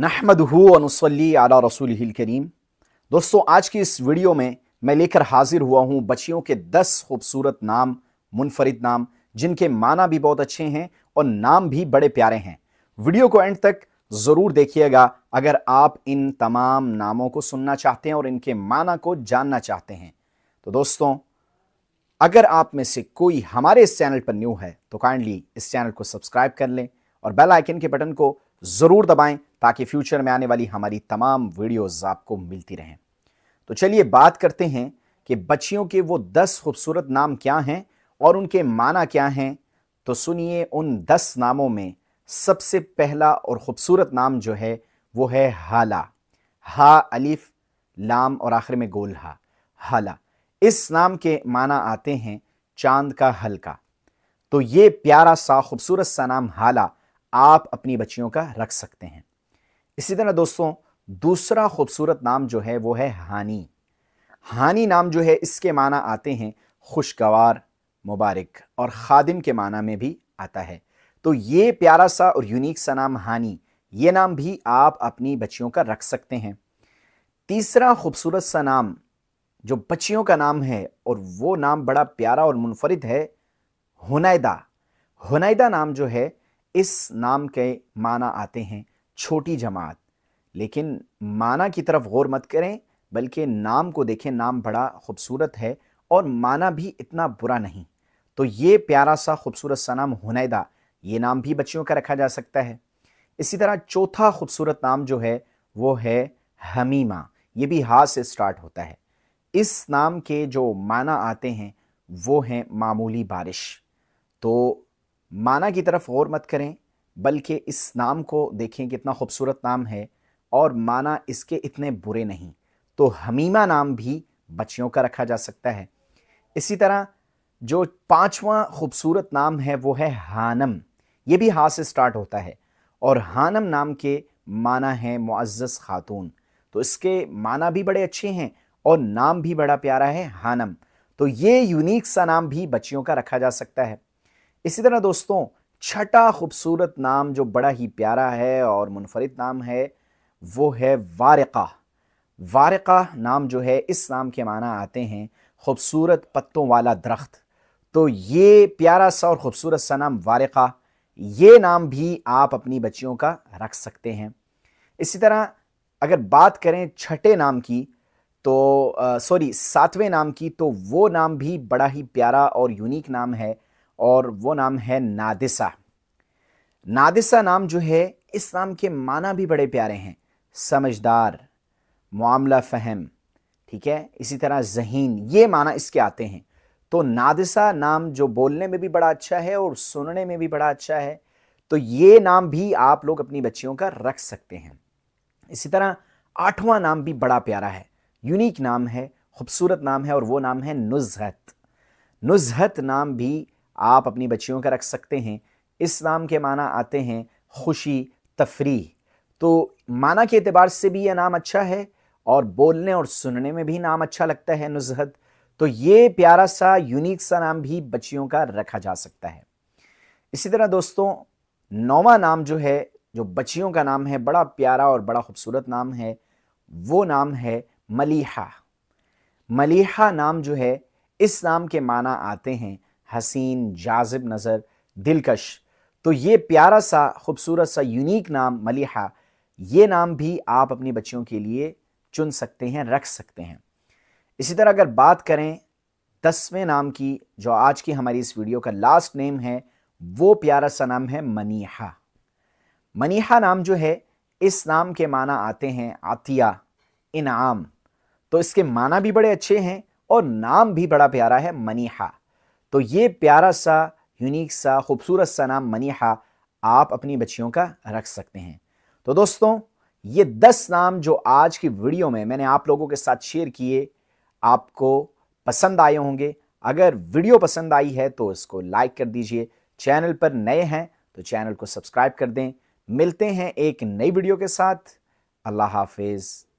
नहमद नसली आला रसूल करीम दोस्तों आज की इस वीडियो में मैं लेकर हाजिर हुआ हूँ बच्चियों के दस खूबसूरत नाम मुनफरद नाम जिनके माना भी बहुत अच्छे हैं और नाम भी बड़े प्यारे हैं वीडियो को एंड तक ज़रूर देखिएगा अगर आप इन तमाम नामों को सुनना चाहते हैं और इनके माना को जानना चाहते हैं तो दोस्तों अगर आप में से कोई हमारे इस चैनल पर न्यू है तो काइंडली इस चैनल को सब्सक्राइब कर लें और बेल आइकन के बटन को ज़रूर दबाएं ताकि फ्यूचर में आने वाली हमारी तमाम वीडियोस आपको मिलती रहें तो चलिए बात करते हैं कि बच्चियों के वो दस खूबसूरत नाम क्या हैं और उनके माना क्या हैं तो सुनिए उन दस नामों में सबसे पहला और ख़ूबसूरत नाम जो है वो है हाला हा अलिफ लाम और आखिर में गोल हा हाला इस नाम के माना आते हैं चांद का हल्का तो ये प्यारा सा खूबसूरत सा नाम हाला आप अपनी बच्चियों का रख सकते हैं इसी तरह दोस्तों दूसरा खूबसूरत नाम जो है वो है हानी हानि नाम जो है इसके माना आते हैं खुशगवार मुबारक और खादिम के माना में भी आता है तो ये प्यारा सा और यूनिक सा नाम हानी ये नाम भी आप अपनी बच्चियों का रख सकते हैं तीसरा खूबसूरत सा नाम जो बच्चियों का नाम है और वो नाम बड़ा प्यारा और मुनफरद है हुनैदा हुनैदा नाम जो है इस नाम के माना आते हैं छोटी जमात लेकिन माना की तरफ गौर मत करें बल्कि नाम को देखें नाम बड़ा खूबसूरत है और माना भी इतना बुरा नहीं तो ये प्यारा सा खूबसूरत सा नाम हुनैदा ये नाम भी बच्चियों का रखा जा सकता है इसी तरह चौथा खूबसूरत नाम जो है वो है हमीमा ये भी हा से स्टार्ट होता है इस नाम के जो माना आते हैं वो हैं मामूली बारिश तो माना की तरफ गौर मत करें बल्कि इस नाम को देखें कितना खूबसूरत नाम है और माना इसके इतने बुरे नहीं तो हमीमा नाम भी बच्चियों का रखा जा सकता है इसी तरह जो पांचवा खूबसूरत नाम है वो है हानम ये भी हा से स्टार्ट होता है और हानम नाम के माना है मुआज़ खातून तो इसके माना भी बड़े अच्छे हैं और नाम भी बड़ा प्यारा है हानम तो ये यूनिक सा नाम भी बच्चियों का रखा जा सकता है इसी तरह दोस्तों छठा खूबसूरत नाम जो बड़ा ही प्यारा है और मुनफरद नाम है वो है वारका वारका नाम जो है इस नाम के माना आते हैं खूबसूरत पत्तों वाला दरख्त तो ये प्यारा सा और ख़ूबसूरत सा नाम वारका ये नाम भी आप अपनी बच्चियों का रख सकते हैं इसी तरह अगर बात करें छठे नाम की तो सॉरी सातवें नाम की तो वो नाम भी बड़ा ही प्यारा और यूनिक नाम है और वो नाम है नादिसा नादिसा नाम जो है इस नाम के माना भी बड़े प्यारे हैं समझदार मामला फहम ठीक है इसी तरह जहीन ये माना इसके आते हैं तो नादिसा नाम जो बोलने में भी बड़ा अच्छा है और सुनने में भी बड़ा अच्छा है तो ये नाम भी आप लोग अपनी बच्चियों का रख सकते हैं इसी तरह आठवां नाम भी बड़ा प्यारा है यूनिक नाम है खूबसूरत नाम है और वो नाम है नुजहत नुजहत नाम भी आप अपनी बच्चियों का रख सकते हैं इस नाम के माना आते हैं खुशी तफरी तो माना के अतबार से भी यह नाम अच्छा है और बोलने और सुनने में भी नाम अच्छा लगता है नुजहत तो ये प्यारा सा यूनिक सा नाम भी बच्चियों का रखा जा सकता है इसी तरह दोस्तों नौवा नाम जो है जो बच्चियों का नाम है बड़ा प्यारा और बड़ा खूबसूरत नाम है वो नाम है मलीहा मलीहा नाम जो है इस नाम के माना आते हैं हसीन जाजिब नज़र दिलकश तो ये प्यारा सा खूबसूरत सा यूनिक नाम मलिहा ये नाम भी आप अपनी बच्चियों के लिए चुन सकते हैं रख सकते हैं इसी तरह अगर बात करें दसवें नाम की जो आज की हमारी इस वीडियो का लास्ट नेम है वो प्यारा सा नाम है मनीहा मनीहा नाम जो है इस नाम के माना आते हैं आतिया इनाम तो इसके माना भी बड़े अच्छे हैं और नाम भी बड़ा प्यारा है मनीहा तो ये प्यारा सा यूनिक सा खूबसूरत सा नाम मनीहा आप अपनी बच्चियों का रख सकते हैं तो दोस्तों ये दस नाम जो आज की वीडियो में मैंने आप लोगों के साथ शेयर किए आपको पसंद आए होंगे अगर वीडियो पसंद आई है तो इसको लाइक कर दीजिए चैनल पर नए हैं तो चैनल को सब्सक्राइब कर दें मिलते हैं एक नई वीडियो के साथ अल्लाह हाफिज़